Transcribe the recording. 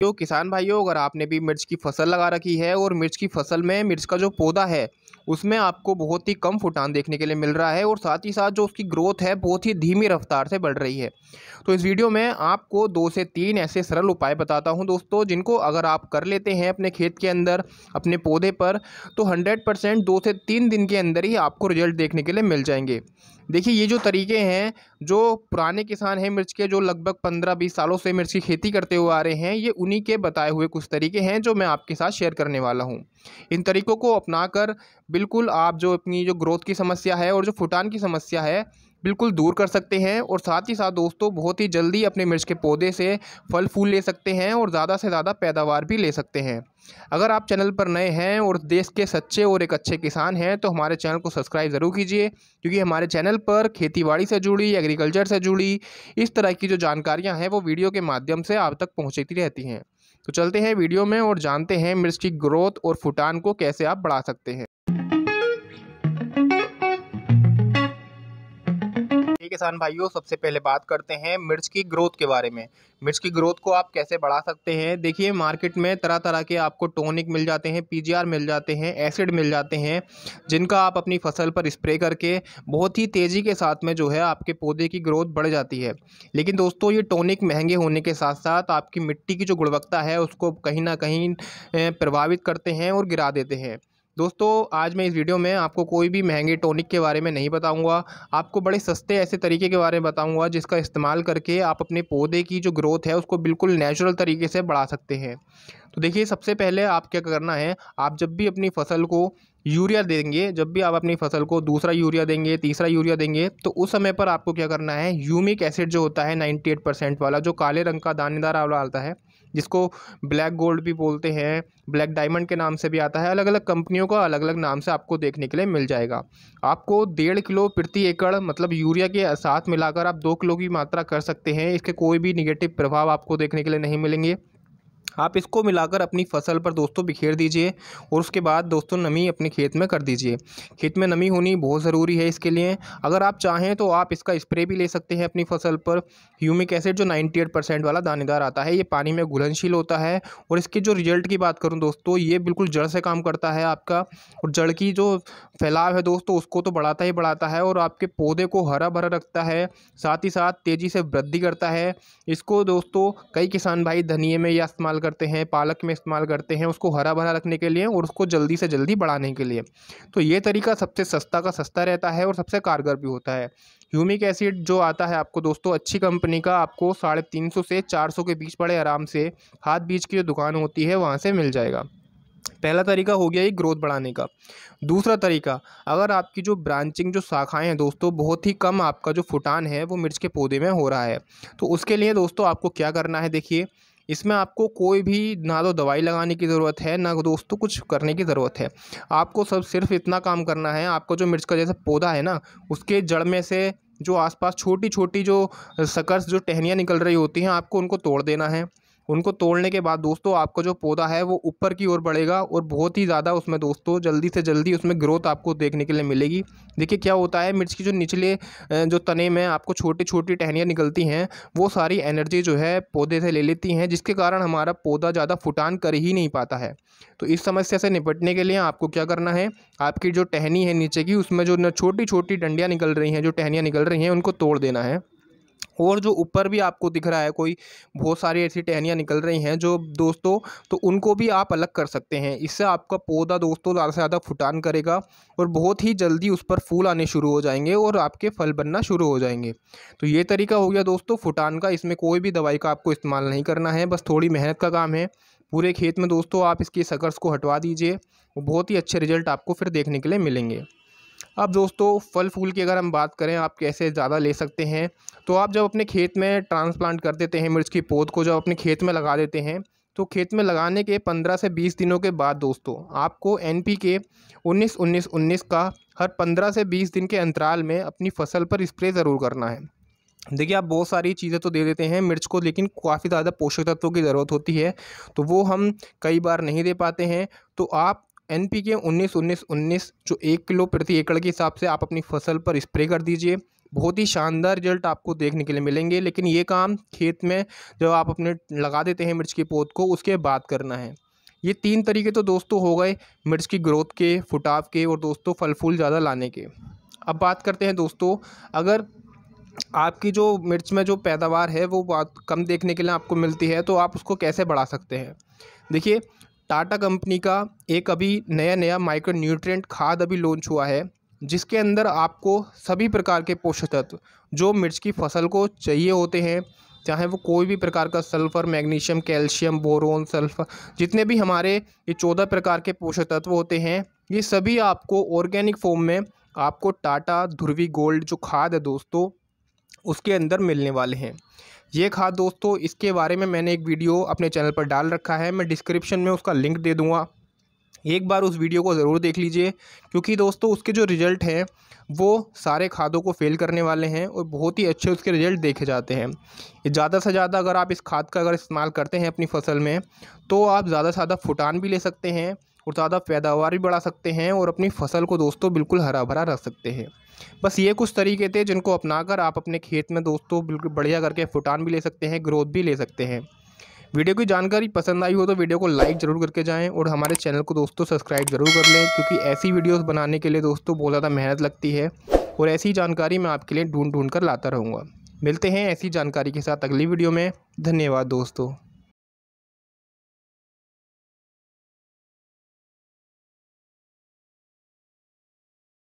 तो किसान भाइयों अगर आपने भी मिर्च की फसल लगा रखी है और मिर्च की फसल में मिर्च का जो पौधा है उसमें आपको बहुत ही कम फुटान देखने के लिए मिल रहा है और साथ ही साथ जो उसकी ग्रोथ है बहुत ही धीमी रफ्तार से बढ़ रही है तो इस वीडियो में आपको दो से तीन ऐसे सरल उपाय बताता हूं दोस्तों जिनको अगर आप कर लेते हैं अपने खेत के अंदर अपने पौधे पर तो हंड्रेड परसेंट दो से तीन दिन के अंदर ही आपको रिजल्ट देखने के लिए मिल जाएंगे देखिए ये जो तरीके हैं जो पुराने किसान हैं मिर्च के जो लगभग पंद्रह बीस सालों से मिर्च की खेती करते हुए आ रहे हैं ये उन्हीं के बताए हुए कुछ तरीके हैं जो मैं आपके साथ शेयर करने वाला हूं इन तरीक़ों को अपनाकर बिल्कुल आप जो अपनी जो ग्रोथ की समस्या है और जो फुटान की समस्या है बिल्कुल दूर कर सकते हैं और साथ ही साथ दोस्तों बहुत ही जल्दी अपने मिर्च के पौधे से फल फूल ले सकते हैं और ज़्यादा से ज़्यादा पैदावार भी ले सकते हैं अगर आप चैनल पर नए हैं और देश के सच्चे और एक अच्छे किसान हैं तो हमारे चैनल को सब्सक्राइब ज़रूर कीजिए क्योंकि हमारे चैनल पर खेती से जुड़ी एग्रीकल्चर से जुड़ी इस तरह की जो जानकारियाँ हैं वो वीडियो के माध्यम से आप तक पहुँचती रहती हैं तो चलते हैं वीडियो में और जानते हैं मिर्च की ग्रोथ और फुटान को कैसे आप बढ़ा सकते हैं किसान भाइयों सबसे पहले बात करते हैं मिर्च की ग्रोथ के बारे में मिर्च की ग्रोथ को आप कैसे बढ़ा सकते हैं देखिए मार्केट में तरह तरह के आपको टोनिक मिल जाते हैं पीजीआर मिल जाते हैं एसिड मिल जाते हैं जिनका आप अपनी फसल पर स्प्रे करके बहुत ही तेज़ी के साथ में जो है आपके पौधे की ग्रोथ बढ़ जाती है लेकिन दोस्तों ये टोनिक महंगे होने के साथ साथ आपकी मिट्टी की जो गुणवत्ता है उसको कहीं ना कहीं प्रभावित करते हैं और गिरा देते हैं दोस्तों आज मैं इस वीडियो में आपको कोई भी महंगे टॉनिक के बारे में नहीं बताऊंगा आपको बड़े सस्ते ऐसे तरीके के बारे में बताऊंगा जिसका इस्तेमाल करके आप अपने पौधे की जो ग्रोथ है उसको बिल्कुल नेचुरल तरीके से बढ़ा सकते हैं तो देखिए सबसे पहले आप क्या करना है आप जब भी अपनी फसल को यूरिया देंगे जब भी आप अपनी फसल को दूसरा यूरिया देंगे तीसरा यूरिया देंगे तो उस समय पर आपको क्या करना है यूमिक एसिड जो होता है एट परसेंट वाला जो काले रंग का दानेदार वाला आता है जिसको ब्लैक गोल्ड भी बोलते हैं ब्लैक डायमंड के नाम से भी आता है अलग अलग कंपनियों का अलग अलग नाम से आपको देखने के लिए मिल जाएगा आपको डेढ़ किलो प्रति एकड़ मतलब यूरिया के साथ मिलाकर आप दो किलो की मात्रा कर सकते हैं इसके कोई भी निगेटिव प्रभाव आपको देखने के लिए नहीं मिलेंगे आप इसको मिलाकर अपनी फसल पर दोस्तों बिखेर दीजिए और उसके बाद दोस्तों नमी अपने खेत में कर दीजिए खेत में नमी होनी बहुत ज़रूरी है इसके लिए अगर आप चाहें तो आप इसका स्प्रे भी ले सकते हैं अपनी फसल पर ह्यूमिक एसिड जो 98 परसेंट वाला दानेदार आता है ये पानी में घुलनशील होता है और इसके जो रिजल्ट की बात करूँ दोस्तों ये बिल्कुल जड़ से काम करता है आपका और जड़ की जो फैलाव है दोस्तों उसको तो बढ़ाता ही बढ़ाता है और आपके पौधे को हरा भरा रखता है साथ ही साथ तेज़ी से वृद्धि करता है इसको दोस्तों कई किसान भाई धनिए में या इस्तेमाल इस्तेमाल करते हैं पालक में इस्तेमाल करते हैं उसको हरा भरा रखने के लिए और उसको जल्दी से जल्दी बढ़ाने के लिए तो ये तरीका सबसे सस्ता का सस्ता रहता है और सबसे कारगर भी होता है ह्यूमिक एसिड जो आता है आपको दोस्तों अच्छी कंपनी का आपको साढ़े तीन सौ से चार सौ के बीच बड़े आराम से हाथ बीज की जो दुकान होती है वहाँ से मिल जाएगा पहला तरीका हो गया ये ग्रोथ बढ़ाने का दूसरा तरीका अगर आपकी जो ब्रांचिंग जो शाखाएं हैं दोस्तों बहुत ही कम आपका जो फुटान है वो मिर्च के पौधे में हो रहा है तो उसके लिए दोस्तों आपको क्या करना है देखिए इसमें आपको कोई भी ना तो दवाई लगाने की ज़रूरत है ना दोस्तों तो कुछ करने की ज़रूरत है आपको सब सिर्फ इतना काम करना है आपको जो मिर्च का जैसा पौधा है ना उसके जड़ में से जो आसपास छोटी छोटी जो सकर्स जो टहनियाँ निकल रही होती हैं आपको उनको तोड़ देना है उनको तोड़ने के बाद दोस्तों आपका जो पौधा है वो ऊपर की ओर बढ़ेगा और बहुत ही ज़्यादा उसमें दोस्तों जल्दी से जल्दी उसमें ग्रोथ आपको देखने के लिए मिलेगी देखिए क्या होता है मिर्च की जो निचले जो तने में आपको छोटी छोटी टहनियाँ निकलती हैं वो सारी एनर्जी जो है पौधे से ले लेती हैं जिसके कारण हमारा पौधा ज़्यादा फुटान कर ही नहीं पाता है तो इस समस्या से निपटने के लिए आपको क्या करना है आपकी जो टहनी है नीचे की उसमें जो छोटी छोटी डंडियाँ निकल रही हैं जो टहनियाँ निकल रही हैं उनको तोड़ देना है और जो ऊपर भी आपको दिख रहा है कोई बहुत सारी ऐसी टहनियाँ निकल रही हैं जो दोस्तों तो उनको भी आप अलग कर सकते हैं इससे आपका पौधा दोस्तों ज़्यादा से ज़्यादा फुटान करेगा और बहुत ही जल्दी उस पर फूल आने शुरू हो जाएंगे और आपके फल बनना शुरू हो जाएंगे तो ये तरीका हो गया दोस्तों फुटान का इसमें कोई भी दवाई का आपको इस्तेमाल नहीं करना है बस थोड़ी मेहनत का काम है पूरे खेत में दोस्तों आप इसके सकर्स को हटवा दीजिए बहुत ही अच्छे रिजल्ट आपको फिर देखने के लिए मिलेंगे अब दोस्तों फल फूल की अगर हम बात करें आप कैसे ज़्यादा ले सकते हैं तो आप जब अपने खेत में ट्रांसप्लांट कर देते हैं मिर्च की पौध को जब अपने खेत में लगा देते हैं तो खेत में लगाने के पंद्रह से बीस दिनों के बाद दोस्तों आपको एन पी के उन्नीस उन्नीस उन्नीस का हर पंद्रह से बीस दिन के अंतराल में अपनी फसल पर स्प्रे ज़रूर करना है देखिए आप बहुत सारी चीज़ें तो दे देते हैं मिर्च को लेकिन काफ़ी ज़्यादा पोषक तत्वों की ज़रूरत होती है तो वो हम कई बार नहीं दे पाते हैं तो आप एन पी के उन्नीस उन्नीस उन्नीस जो एक किलो प्रति एकड़ के हिसाब से आप अपनी फसल पर स्प्रे कर दीजिए बहुत ही शानदार रिजल्ट आपको देखने के लिए मिलेंगे लेकिन ये काम खेत में जब आप अपने लगा देते हैं मिर्च के पौध को उसके बाद करना है ये तीन तरीके तो दोस्तों हो गए मिर्च की ग्रोथ के फुटाव के और दोस्तों फल फूल ज़्यादा लाने के अब बात करते हैं दोस्तों अगर आपकी जो मिर्च में जो पैदावार है वो बात कम देखने के लिए आपको मिलती है तो आप उसको कैसे बढ़ा सकते हैं देखिए टाटा कंपनी का एक अभी नया नया माइक्रो न्यूट्रिएंट खाद अभी लॉन्च हुआ है जिसके अंदर आपको सभी प्रकार के पोषक तत्व जो मिर्च की फसल को चाहिए होते हैं चाहे वो कोई भी प्रकार का sulphur magnesium calcium boron sulphur जितने भी हमारे ये चौदह प्रकार के पोषक तत्व होते हैं ये सभी आपको ऑर्गेनिक फॉर्म में आपको टाटा ध्रुवी गोल्ड जो खाद है दोस्तों उसके अंदर मिलने वाले हैं ये खाद दोस्तों इसके बारे में मैंने एक वीडियो अपने चैनल पर डाल रखा है मैं डिस्क्रिप्शन में उसका लिंक दे दूँगा एक बार उस वीडियो को ज़रूर देख लीजिए क्योंकि दोस्तों उसके जो रिज़ल्ट हैं वो सारे खादों को फेल करने वाले हैं और बहुत ही अच्छे उसके रिज़ल्ट देखे जाते हैं ज़्यादा से ज़्यादा अगर आप इस खाद का अगर इस्तेमाल करते हैं अपनी फसल में तो आप ज़्यादा से ज़्यादा फुटान भी ले सकते हैं और ज़्यादा पैदावार भी बढ़ा सकते हैं और अपनी फसल को दोस्तों बिल्कुल हरा भरा रख सकते हैं बस ये कुछ तरीके थे जिनको अपनाकर आप अपने खेत में दोस्तों बिल्कुल बढ़िया करके फुटान भी ले सकते हैं ग्रोथ भी ले सकते हैं वीडियो की जानकारी पसंद आई हो तो वीडियो को लाइक ज़रूर करके जाएं और हमारे चैनल को दोस्तों सब्सक्राइब ज़रूर कर लें क्योंकि ऐसी वीडियोस बनाने के लिए दोस्तों बहुत ज़्यादा मेहनत लगती है और ऐसी जानकारी मैं आपके लिए ढूंढ ढूंढ कर लाता रहूँगा मिलते हैं ऐसी जानकारी के साथ अगली वीडियो में धन्यवाद दोस्तों